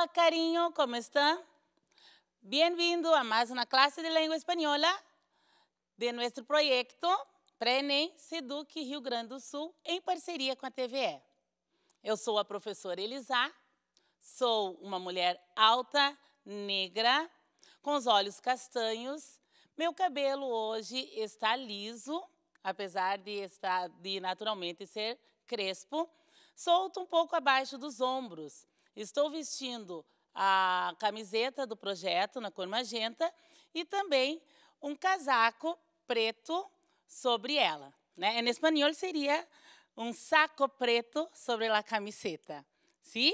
Olá, carinho, como está? Bem-vindo a mais uma classe de língua espanhola de nosso projeto Prenem Seduc Rio Grande do Sul, em parceria com a TVE. Eu sou a professora Elisá, sou uma mulher alta, negra, com os olhos castanhos. Meu cabelo hoje está liso, apesar de, estar, de naturalmente ser crespo, solto um pouco abaixo dos ombros, Estou vestindo a camiseta do projeto na cor magenta e também um casaco preto sobre ela. Né? É, em espanhol seria um saco preto sobre a camiseta. Sim?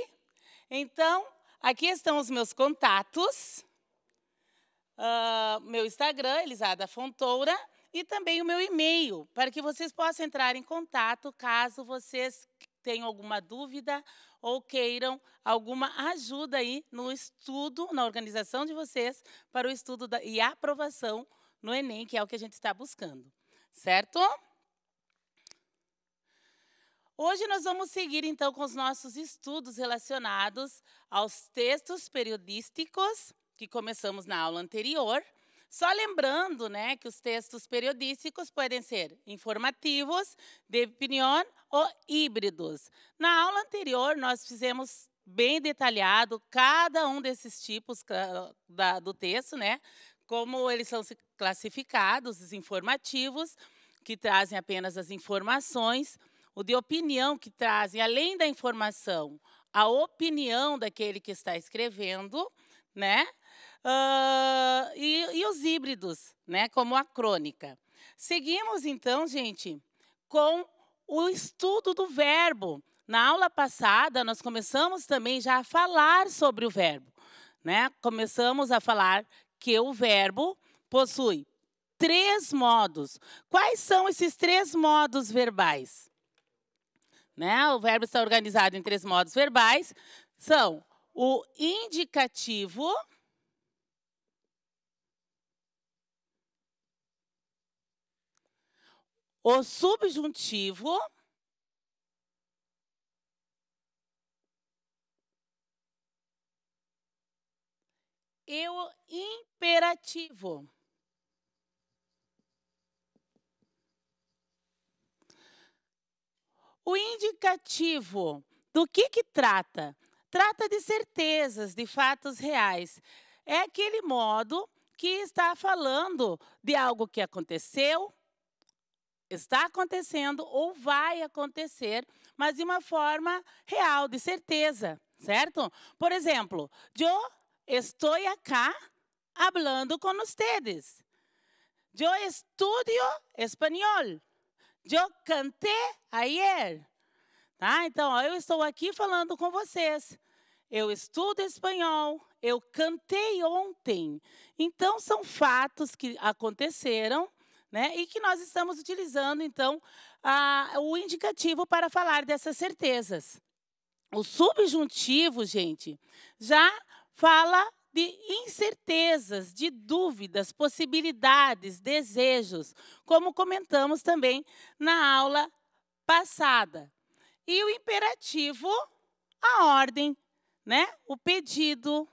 Então, aqui estão os meus contatos. Uh, meu Instagram, Elisada Fontoura, e também o meu e-mail, para que vocês possam entrar em contato caso vocês tenham alguma dúvida ou queiram alguma ajuda aí no estudo, na organização de vocês para o estudo da, e aprovação no Enem, que é o que a gente está buscando. Certo? Hoje nós vamos seguir então com os nossos estudos relacionados aos textos periodísticos que começamos na aula anterior. Só lembrando né, que os textos periodísticos podem ser informativos, de opinião ou híbridos. Na aula anterior, nós fizemos bem detalhado cada um desses tipos da, do texto, né? como eles são classificados, os informativos, que trazem apenas as informações, o de opinião, que trazem, além da informação, a opinião daquele que está escrevendo, né? Uh, e, e os híbridos, né, como a crônica. Seguimos então, gente, com o estudo do verbo. Na aula passada, nós começamos também já a falar sobre o verbo. Né? Começamos a falar que o verbo possui três modos. Quais são esses três modos verbais? Né? O verbo está organizado em três modos verbais. São o indicativo, o subjuntivo e o imperativo. O indicativo do que que trata? Trata de certezas, de fatos reais. É aquele modo que está falando de algo que aconteceu, está acontecendo ou vai acontecer, mas de uma forma real, de certeza, certo? Por exemplo, eu estou aqui, falando com vocês. Eu estudo espanhol. Eu cantei ayer. Tá? Então, ó, eu estou aqui falando com vocês. Eu estudo espanhol, eu cantei ontem. Então, são fatos que aconteceram né? E que nós estamos utilizando, então, a, o indicativo para falar dessas certezas. O subjuntivo, gente, já fala de incertezas, de dúvidas, possibilidades, desejos, como comentamos também na aula passada. E o imperativo, a ordem, né? O pedido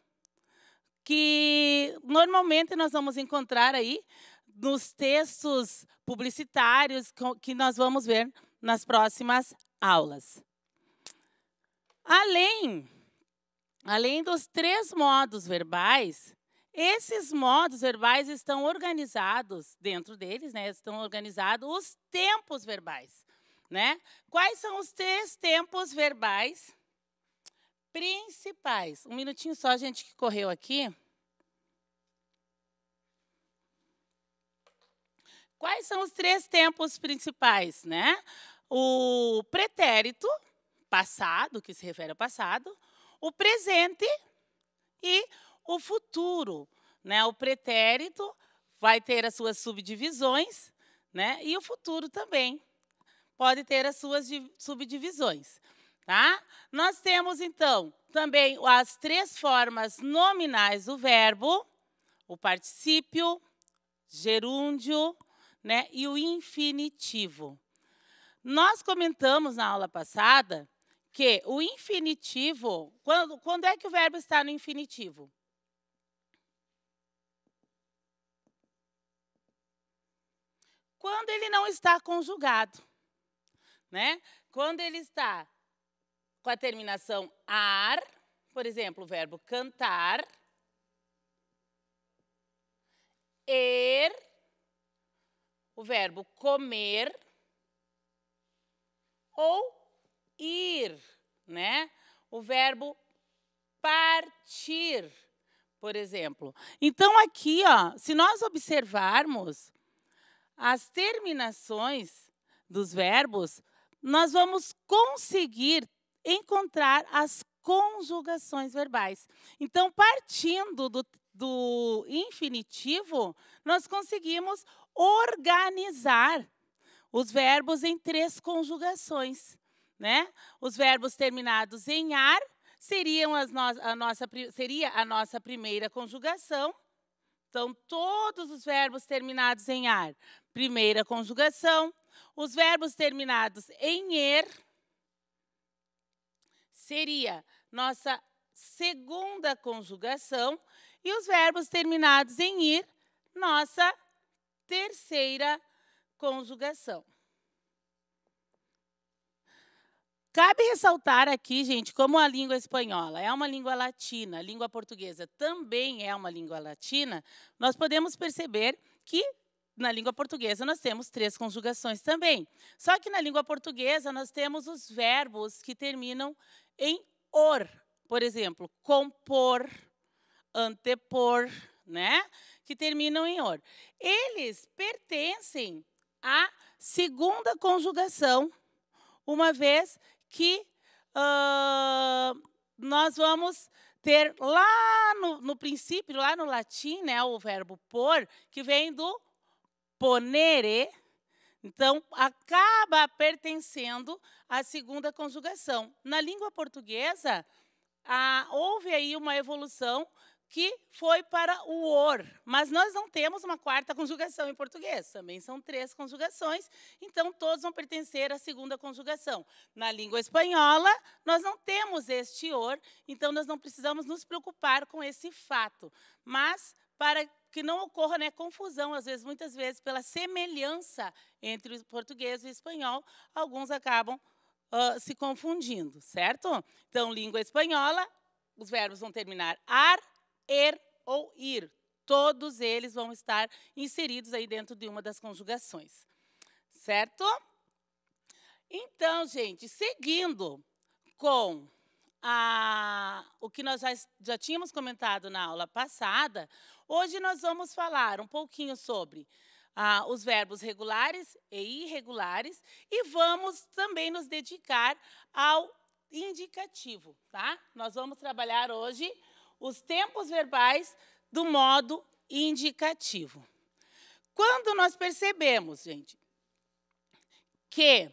que normalmente nós vamos encontrar aí nos textos publicitários que nós vamos ver nas próximas aulas. Além, além dos três modos verbais, esses modos verbais estão organizados dentro deles, né? Estão organizados os tempos verbais, né? Quais são os três tempos verbais principais? Um minutinho só, gente, que correu aqui. Quais são os três tempos principais, né? O pretérito, passado, que se refere ao passado, o presente e o futuro, né? O pretérito vai ter as suas subdivisões, né? E o futuro também pode ter as suas subdivisões, tá? Nós temos então também as três formas nominais do verbo, o particípio, gerúndio né, e o infinitivo. Nós comentamos na aula passada que o infinitivo, quando, quando é que o verbo está no infinitivo? Quando ele não está conjugado, né? Quando ele está com a terminação ar, por exemplo, o verbo cantar, er, o verbo comer ou ir, né? O verbo partir, por exemplo. Então aqui, ó, se nós observarmos as terminações dos verbos, nós vamos conseguir encontrar as conjugações verbais. Então, partindo do, do infinitivo, nós conseguimos organizar os verbos em três conjugações. Né? Os verbos terminados em ar seriam as no a nossa, seria a nossa primeira conjugação. Então, todos os verbos terminados em ar, primeira conjugação. Os verbos terminados em er seria nossa segunda conjugação. E os verbos terminados em ir, nossa terceira conjugação. Cabe ressaltar aqui, gente, como a língua espanhola é uma língua latina, a língua portuguesa também é uma língua latina, nós podemos perceber que na língua portuguesa nós temos três conjugações também. Só que na língua portuguesa nós temos os verbos que terminam em or. Por exemplo, compor, antepor, né? Que terminam em or. Eles pertencem à segunda conjugação, uma vez que uh, nós vamos ter lá no, no, princípio, lá no latim, né, o verbo por, que vem do ponere. Então, acaba pertencendo à segunda conjugação. Na língua portuguesa, a, houve aí uma evolução que foi para o or. Mas nós não temos uma quarta conjugação em português, também são três conjugações, então todos vão pertencer à segunda conjugação. Na língua espanhola, nós não temos este or, então nós não precisamos nos preocupar com esse fato. Mas para que não ocorra né, confusão, às vezes, muitas vezes, pela semelhança entre o português e o espanhol, alguns acabam uh, se confundindo, certo? Então, língua espanhola, os verbos vão terminar ar, er ou ir. Todos eles vão estar inseridos aí dentro de uma das conjugações. Certo? Então, gente, seguindo com a, o que nós já, já tínhamos comentado na aula passada, hoje nós vamos falar um pouquinho sobre ah, os verbos regulares e irregulares e vamos também nos dedicar ao indicativo, tá? Nós vamos trabalhar hoje os tempos verbais do modo indicativo. Quando nós percebemos, gente, que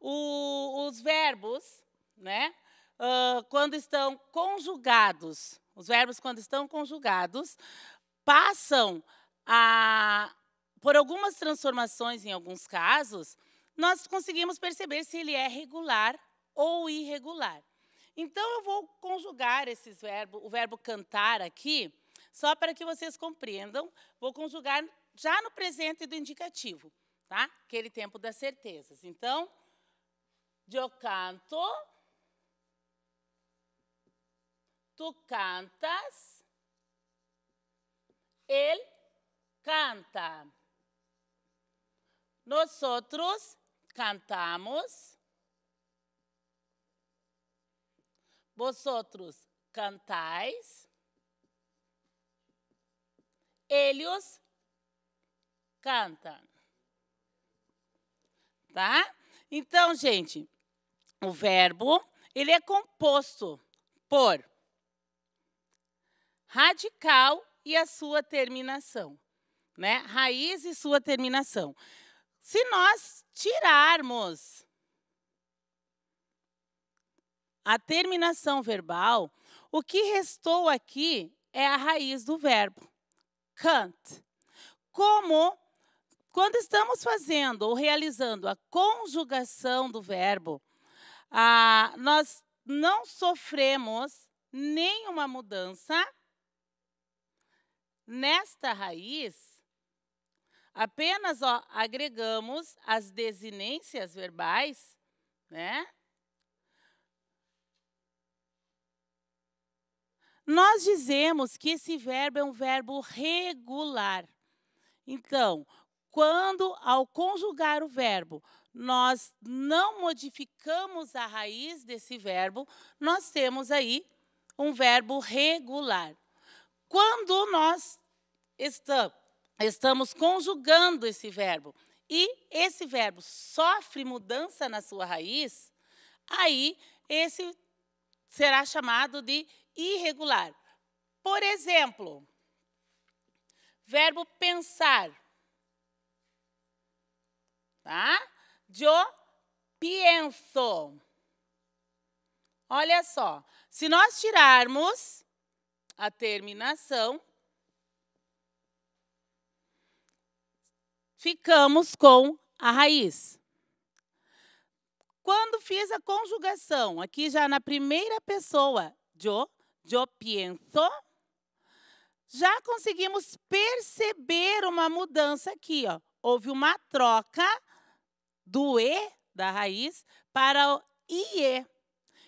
o, os verbos, né, uh, quando estão conjugados, os verbos quando estão conjugados, passam a por algumas transformações em alguns casos, nós conseguimos perceber se ele é regular ou irregular. Então, eu vou conjugar esses verbos, o verbo cantar aqui, só para que vocês compreendam, vou conjugar já no presente do indicativo, tá? Aquele tempo das certezas. Então, eu canto, tu cantas, ele canta. Nós outros cantamos. Vosotros cantais, eles cantam. Tá? Então, gente, o verbo, ele é composto por radical e a sua terminação, né? Raiz e sua terminação. Se nós tirarmos a terminação verbal, o que restou aqui é a raiz do verbo, cant. Como, quando estamos fazendo ou realizando a conjugação do verbo, ah, nós não sofremos nenhuma mudança nesta raiz, apenas ó, agregamos as desinências verbais, né? Nós dizemos que esse verbo é um verbo regular. Então, quando ao conjugar o verbo, nós não modificamos a raiz desse verbo, nós temos aí um verbo regular. Quando nós estamos conjugando esse verbo e esse verbo sofre mudança na sua raiz, aí esse será chamado de irregular. Por exemplo, verbo pensar. Tá? Eu penso. Olha só, se nós tirarmos a terminação, ficamos com a raiz. Quando fiz a conjugação, aqui já na primeira pessoa, eu eu penso, já conseguimos perceber uma mudança aqui. Ó. Houve uma troca do E, da raiz, para o IE.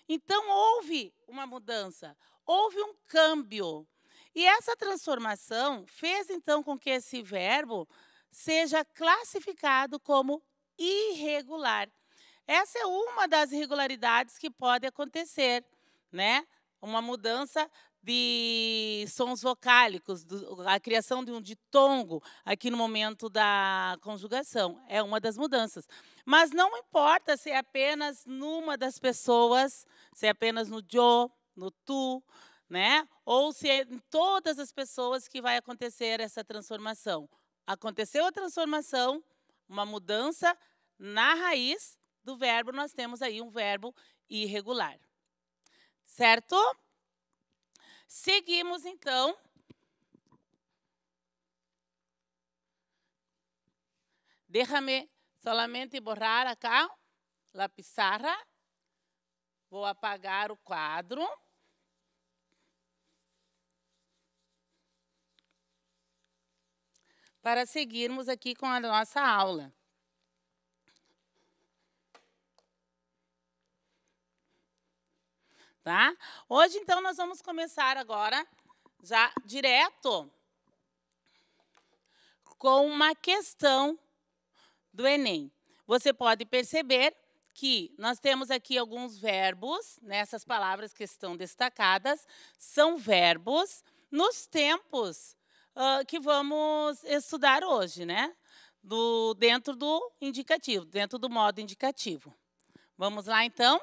Então, houve uma mudança, houve um câmbio. E essa transformação fez, então, com que esse verbo seja classificado como irregular. Essa é uma das irregularidades que pode acontecer, né? uma mudança de sons vocálicos, do, a criação de um ditongo aqui no momento da conjugação. É uma das mudanças. Mas não importa se é apenas numa das pessoas, se é apenas no jo, no tu, né? Ou se é em todas as pessoas que vai acontecer essa transformação. Aconteceu a transformação, uma mudança na raiz do verbo, nós temos aí um verbo irregular certo? Seguimos então. Deixa-me solamente borrar acá a pizarra. Vou apagar o quadro. Para seguirmos aqui com a nossa aula. tá? Hoje, então, nós vamos começar agora, já direto, com uma questão do Enem. Você pode perceber que nós temos aqui alguns verbos, nessas né, palavras que estão destacadas, são verbos nos tempos uh, que vamos estudar hoje, né? Do, dentro do indicativo, dentro do modo indicativo. Vamos lá, então?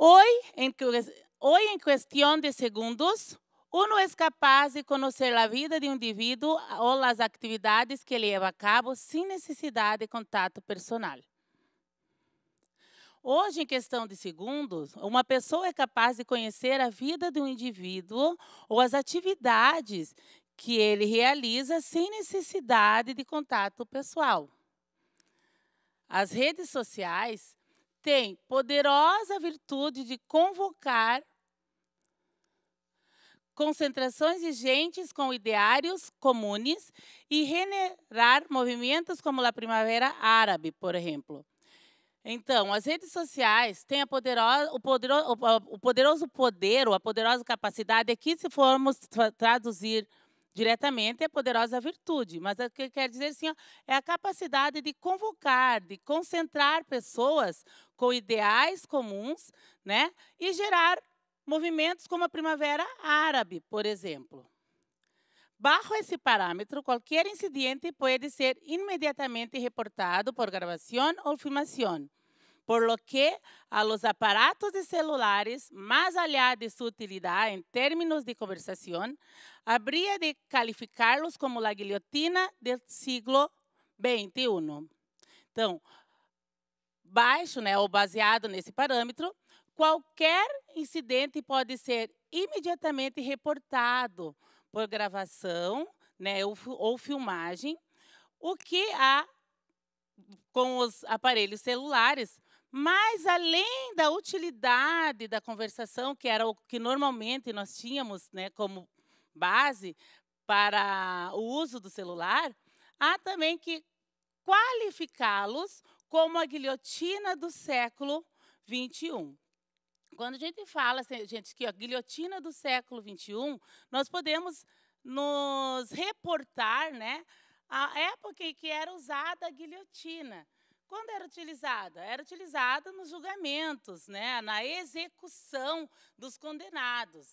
Hoy en, hoy, en de segundos, uno é capaz de conhecer a vida de um indivíduo ou as atividades que leva a cabo sem necessidade de contato personal. Hoje, em questão de segundos, uma pessoa é capaz de conhecer a vida de um indivíduo ou as atividades que ele realiza sem necessidade de contato pessoal. As redes sociais tem poderosa virtude de convocar concentrações de gentes com ideários comuns e generar movimentos como a Primavera Árabe, por exemplo. Então, as redes sociais têm poderosa, o, poderoso, o, poderoso, poder, ou a poderosa capacidade, aqui se formos traduzir diretamente é poderosa virtude, mas é o que quer dizer assim, é a capacidade de convocar, de concentrar pessoas com ideais comuns, né, e gerar movimentos como a primavera árabe, por exemplo. Bajo esse parâmetro, qualquer incidente pode ser imediatamente reportado por gravação ou filmação, por lo que a los aparatos de celulares, más allá de su utilidad en términos de conversación, habría de calificarlos como la guillotina del siglo XXI. Então, baixo, né, ou baseado nesse parâmetro, qualquer incidente pode ser imediatamente reportado por gravação né, ou, ou filmagem, o que há com os aparelhos celulares mas além da utilidade da conversação, que era o que normalmente nós tínhamos né, como base para o uso do celular, há também que qualificá-los como a guilhotina do século XXI. Quando a gente fala, assim, gente, que a guilhotina do século XXI, nós podemos nos reportar né, à época em que era usada a guilhotina. Quando era utilizada? Era utilizada nos julgamentos, né, na execução dos condenados.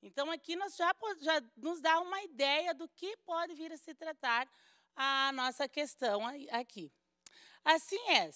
Então, aqui nós já, já nos dá uma ideia do que pode vir a se tratar a nossa questão aqui. Assim é.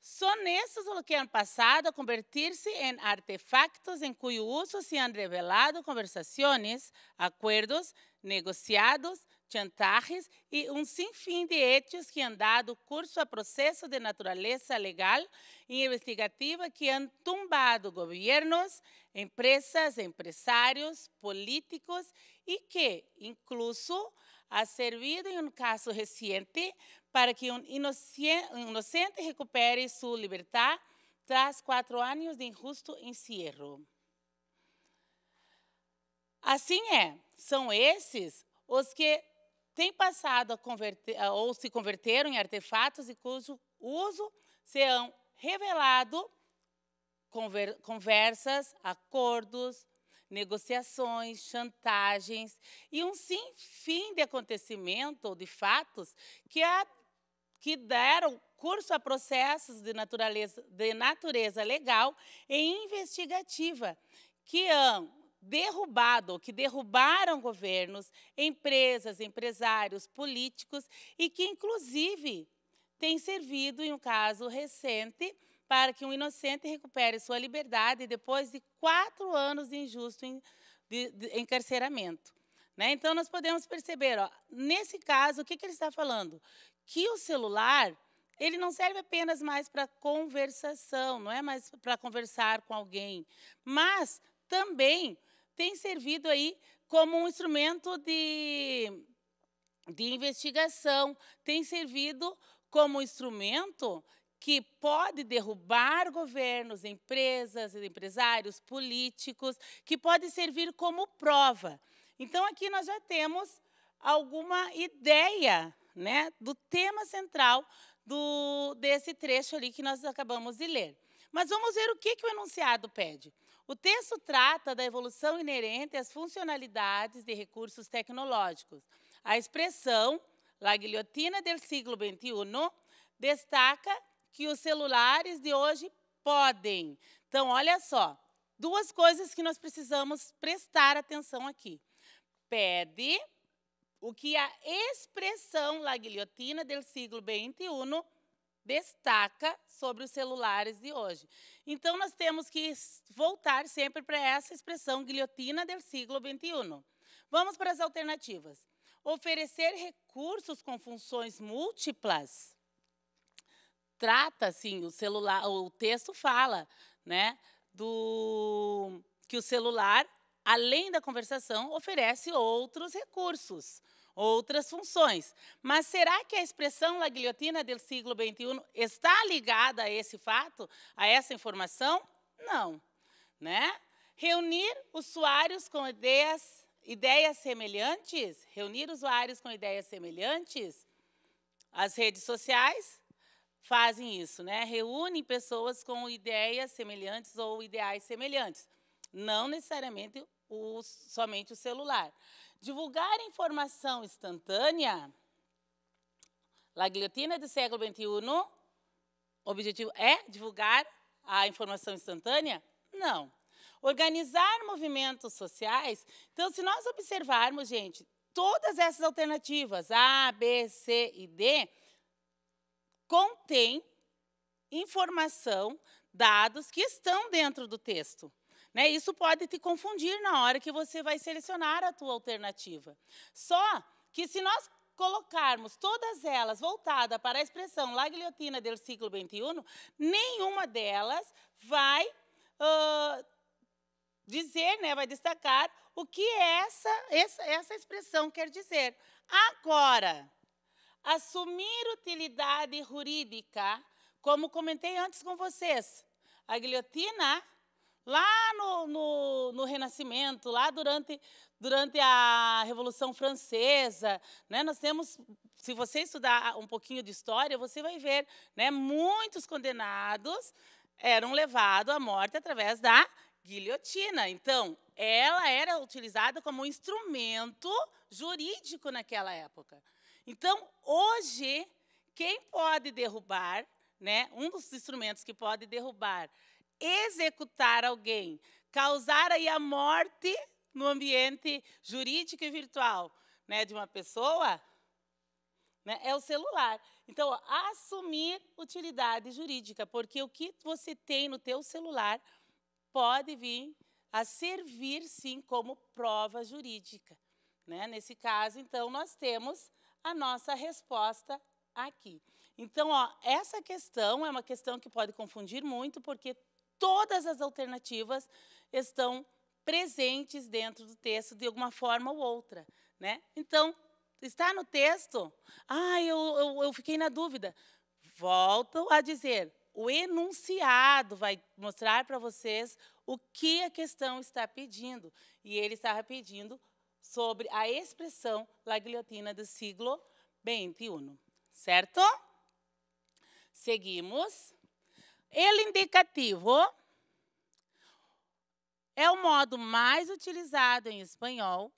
Son nesses los que han passado, a se em artefactos em cujo uso se han revelado conversações, acordos negociados, chantajes e um sinfim de hechos que han dado curso a processos de natureza legal e investigativa que han tumbado governos, empresas, empresários, políticos e que, incluso, ha servido em um caso recente para que um inocente recupere sua liberdade tras quatro anos de injusto encierro. Assim é, são esses os que têm passado a converter, ou se converteram em artefatos e cujo uso serão revelado conver, conversas, acordos, negociações, chantagens e um sim fim de acontecimentos ou de fatos que, a, que deram curso a processos de natureza, de natureza legal e investigativa, que, derrubado, que derrubaram governos, empresas, empresários, políticos e que, inclusive, tem servido, em um caso recente, para que um inocente recupere sua liberdade depois de quatro anos de injusto encarceramento. Né? Então, nós podemos perceber, ó, nesse caso, o que, que ele está falando? Que o celular ele não serve apenas mais para conversação, não é mais para conversar com alguém, mas também tem servido aí como um instrumento de, de investigação, tem servido como instrumento que pode derrubar governos, empresas, empresários, políticos, que pode servir como prova. Então, aqui nós já temos alguma ideia né, do tema central do, desse trecho ali que nós acabamos de ler. Mas vamos ver o que, que o enunciado pede. O texto trata da evolução inerente às funcionalidades de recursos tecnológicos. A expressão La guilhotina del siglo XXI destaca que os celulares de hoje podem. Então, olha só, duas coisas que nós precisamos prestar atenção aqui. Pede o que a expressão La guilhotina del siglo XXI destaca sobre os celulares de hoje. Então, nós temos que voltar sempre para essa expressão guilhotina do século XXI. Vamos para as alternativas. Oferecer recursos com funções múltiplas. Trata, sim, o celular, o texto fala, né, do que o celular, além da conversação, oferece outros recursos outras funções. Mas será que a expressão la guilhotina do siglo XXI está ligada a esse fato, a essa informação? Não. Né? Reunir usuários com ideias, ideias semelhantes? Reunir usuários com ideias semelhantes? As redes sociais fazem isso, né? reúnem pessoas com ideias semelhantes ou ideais semelhantes não necessariamente o, somente o celular. Divulgar informação instantânea, La guilhotina do século XXI, o objetivo é divulgar a informação instantânea? Não. Organizar movimentos sociais. Então, se nós observarmos, gente, todas essas alternativas, A, B, C e D, contém informação, dados que estão dentro do texto. Né? Isso pode te confundir na hora que você vai selecionar a tua alternativa. Só que se nós colocarmos todas elas voltadas para a expressão la guilhotina del ciclo 21, nenhuma delas vai uh, dizer, né, vai destacar o que essa, essa, essa expressão quer dizer. Agora, assumir utilidade jurídica, como comentei antes com vocês, a guilhotina lá no, no, no, Renascimento, lá durante, durante a Revolução Francesa, né, nós temos, se você estudar um pouquinho de história, você vai ver, né, muitos condenados eram levados à morte através da guilhotina. Então, ela era utilizada como um instrumento jurídico naquela época. Então, hoje, quem pode derrubar, né, um dos instrumentos que pode derrubar executar alguém, causar aí a morte no ambiente jurídico e virtual né, de uma pessoa, né, é o celular. Então, ó, assumir utilidade jurídica, porque o que você tem no teu celular pode vir a servir, sim, como prova jurídica. Né? Nesse caso, então, nós temos a nossa resposta aqui. Então, ó, essa questão é uma questão que pode confundir muito, porque todas as alternativas estão presentes dentro do texto de alguma forma ou outra. Né? Então, está no texto? Ah, eu, eu, eu fiquei na dúvida. Volto a dizer, o enunciado vai mostrar para vocês o que a questão está pedindo. E ele estava pedindo sobre a expressão la guilhotina do siglo XXI. Certo? Seguimos. Ele indicativo é o modo mais utilizado em espanhol.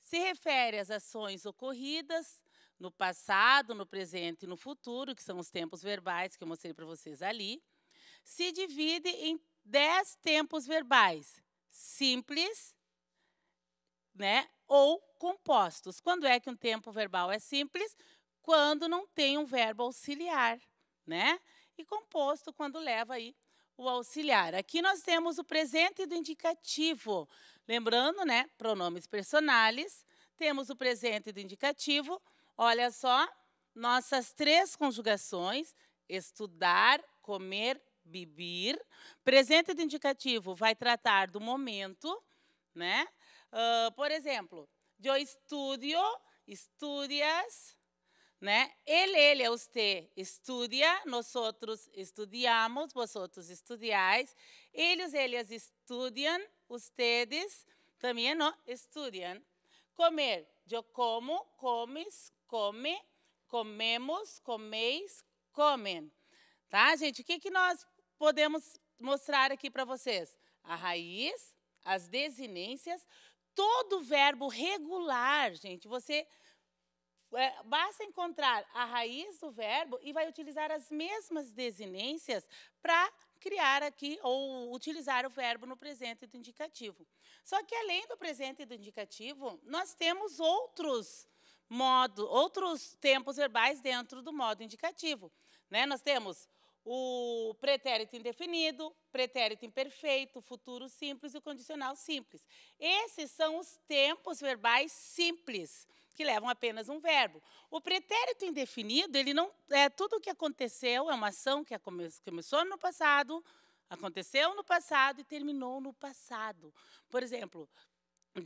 Se refere às ações ocorridas no passado, no presente e no futuro, que são os tempos verbais que eu mostrei para vocês ali. Se divide em dez tempos verbais: simples, né, ou compostos. Quando é que um tempo verbal é simples? Quando não tem um verbo auxiliar, né? e composto quando leva aí o auxiliar. Aqui nós temos o presente do indicativo. Lembrando, né, pronomes personais, temos o presente do indicativo. Olha só, nossas três conjugações: estudar, comer, beber. Presente do indicativo vai tratar do momento, né? Uh, por exemplo, eu estudo, estudias, né? Ele, ele, você é estudia, nós outros estudamos, vosotros estudiais, eles, eles estudam, vocês também não estudam. Comer, eu como, comes, come, comemos, comeis, comem. Tá, gente? O que, que nós podemos mostrar aqui para vocês? A raiz, as desinências, todo verbo regular, gente, você é, basta encontrar a raiz do verbo e vai utilizar as mesmas desinências para criar aqui ou utilizar o verbo no presente do indicativo. Só que além do presente do indicativo, nós temos outros modo, outros tempos verbais dentro do modo indicativo, né? Nós temos o pretérito indefinido, pretérito imperfeito, futuro simples e o condicional simples. Esses são os tempos verbais simples que levam apenas um verbo. O pretérito indefinido, ele não é tudo o que aconteceu, é uma ação que começou no passado, aconteceu no passado e terminou no passado. Por exemplo,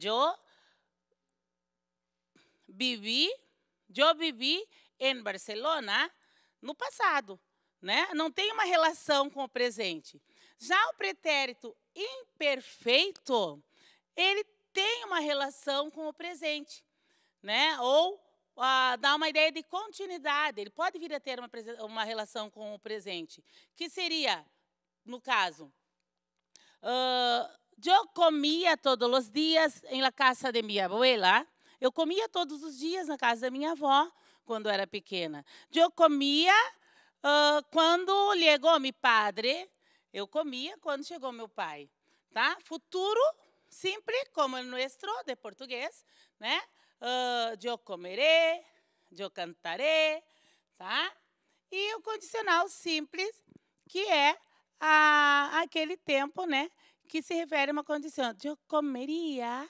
eu vivi, eu vivi em Barcelona no passado, né? Não tem uma relação com o presente. Já o pretérito imperfeito, ele tem uma relação com o presente né? Ou ah, dá uma ideia de continuidade. Ele pode vir a ter uma, uma relação com o presente, que seria, no caso, ah, eu comia todos os dias em la casa de minha abuela. Eu comia todos os dias na casa da minha avó quando era pequena. Eu comia uh, quando chegou meu padre. Eu comia quando chegou meu pai, tá? Futuro simples como o nosso de português, né? uh, ah, eu comerei, eu cantarei, tá? E o condicional simples, que é a, aquele tempo, né? Que se refere a uma condição. Eu comeria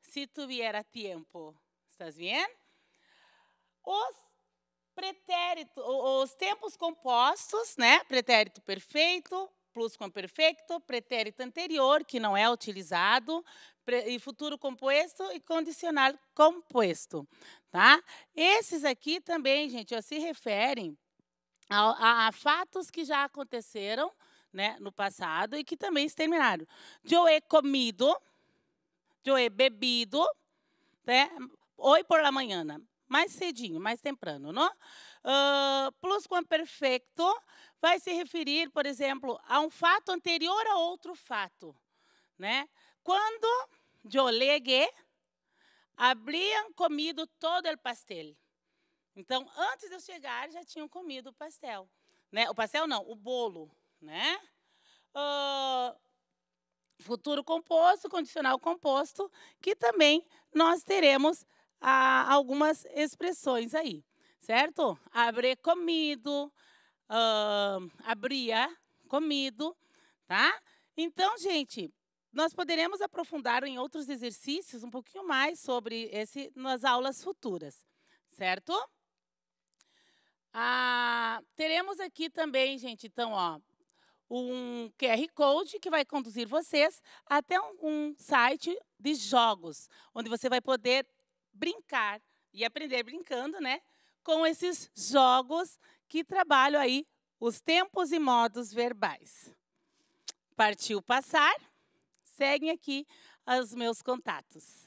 se tuviera tempo. Estás vendo? Os pretérito, os tempos compostos, né? Pretérito perfeito, plus com perfeito, pretérito anterior, que não é utilizado, e futuro composto e condicional composto, tá? Esses aqui também, gente, se referem a, a, a fatos que já aconteceram, né, no passado e que também se terminaram. Eu he comido, eu he bebido, né? Hoy por la manhã, mais cedinho, mais temprano, não? Uh, ah, plusquamperfecto vai se referir, por exemplo, a um fato anterior a outro fato, né? Quando yo llegué, comido todo o pastel. Então, antes de eu chegar, já tinham comido o pastel. Né? O pastel não, o bolo. Né? Uh, futuro composto, condicional composto, que também nós teremos ah, algumas expressões aí, certo? Habré comido, uh, abria comido, tá? Então, gente, nós poderemos aprofundar em outros exercícios um pouquinho mais sobre esse nas aulas futuras, certo? Ah, teremos aqui também, gente, então, ó, um QR Code que vai conduzir vocês até um, um site de jogos, onde você vai poder brincar e aprender brincando, né? Com esses jogos que trabalham aí os tempos e modos verbais. Partiu passar seguem aqui os meus contatos.